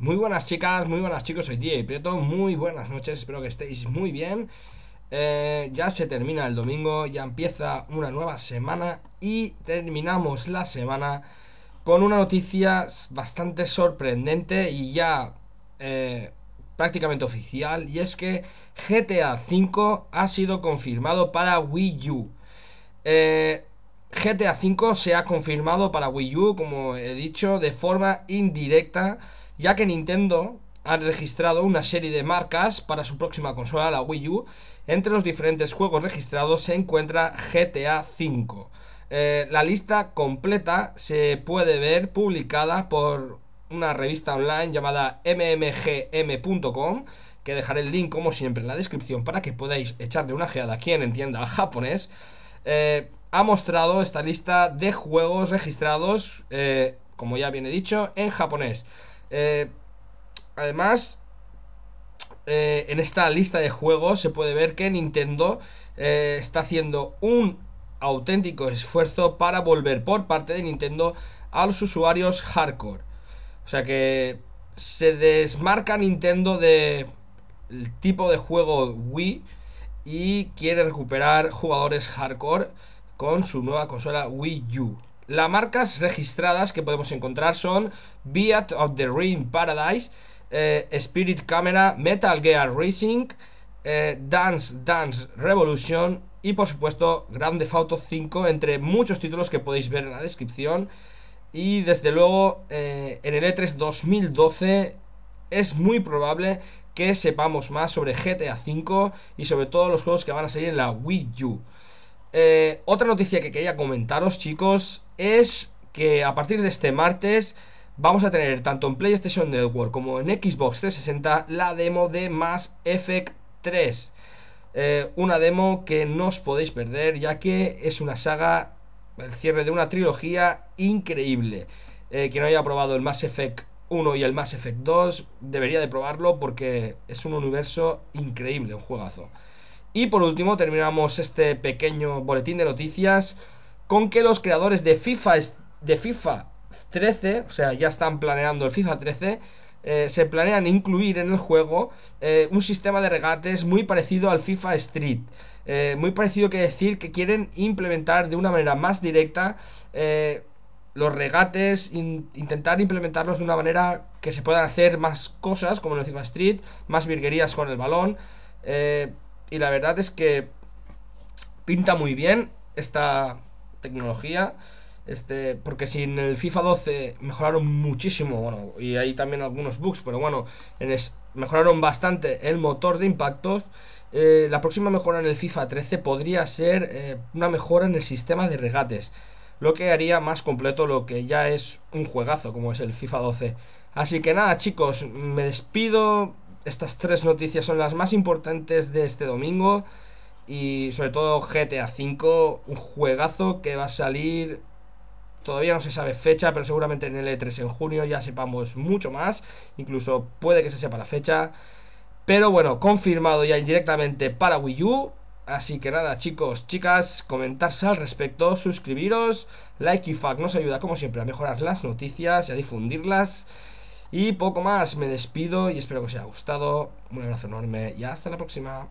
Muy buenas chicas, muy buenas chicos, soy DJ Prieto, muy buenas noches, espero que estéis muy bien. Eh, ya se termina el domingo, ya empieza una nueva semana y terminamos la semana con una noticia bastante sorprendente y ya eh, prácticamente oficial y es que GTA V ha sido confirmado para Wii U. Eh, GTA V se ha confirmado para Wii U, como he dicho, de forma indirecta, ya que Nintendo ha registrado una serie de marcas para su próxima consola, la Wii U. Entre los diferentes juegos registrados se encuentra GTA V. Eh, la lista completa se puede ver publicada por una revista online llamada mmgm.com, que dejaré el link como siempre en la descripción para que podáis echarle una geada a quien entienda japonés. Eh, ha mostrado esta lista de juegos registrados, eh, como ya viene dicho, en japonés. Eh, además, eh, en esta lista de juegos se puede ver que Nintendo está haciendo un auténtico esfuerzo para volver por parte de Nintendo a los usuarios hardcore. O sea que se desmarca Nintendo del de tipo de juego Wii y quiere recuperar jugadores hardcore con su nueva consola Wii U. Las marcas registradas que podemos encontrar son Beat of the Ring Paradise, eh, Spirit Camera, Metal Gear Racing, eh, Dance Dance Revolution y por supuesto Grand Theft Auto 5 entre muchos títulos que podéis ver en la descripción. Y desde luego eh, en el E3 2012 es muy probable que sepamos más sobre GTA V y sobre todos los juegos que van a salir en la Wii U. Eh, otra noticia que quería comentaros, chicos, es que a partir de este martes vamos a tener tanto en PlayStation Network como en Xbox 360 la demo de Mass Effect 3. Eh, una demo que no os podéis perder, ya que es una saga, el cierre de una trilogía increíble. Eh, quien no haya probado el Mass Effect 1 y el Mass Effect 2 debería de probarlo porque es un universo increíble, un juegazo. Y por último terminamos este pequeño boletín de noticias con que los creadores de FIFA, de FIFA 13, o sea, ya están planeando el FIFA 13, eh, se planean incluir en el juego eh, un sistema de regates muy parecido al FIFA Street. Eh, muy parecido que decir que quieren implementar de una manera más directa los regates, intentar implementarlos de una manera que se puedan hacer más cosas, como en el FIFA Street, más virguerías con el balón y la verdad es que pinta muy bien esta tecnología. Este, porque si en el FIFA 12 mejoraron muchísimo, bueno, y hay también algunos bugs, pero bueno, en mejoraron bastante el motor de impactos. Eh, la próxima mejora en el FIFA 13 podría ser eh, una mejora en el sistema de regates, lo que haría más completo lo que ya es un juegazo como es el FIFA 12. Así que nada, chicos, me despido. Estas tres noticias son las más importantes de este domingo. Y sobre todo GTA V, un juegazo que va a salir. Todavía no se sabe fecha, pero seguramente en el E3 en junio ya sepamos mucho más. Incluso puede que se sepa la fecha. Pero bueno, confirmado ya indirectamente para Wii U. Así que nada, chicos, chicas, comentarse al respecto, suscribiros, like y fuck nos ayuda como siempre a mejorar las noticias y a difundirlas. Y poco más, me despido y espero que os haya gustado. Un abrazo enorme y hasta la próxima.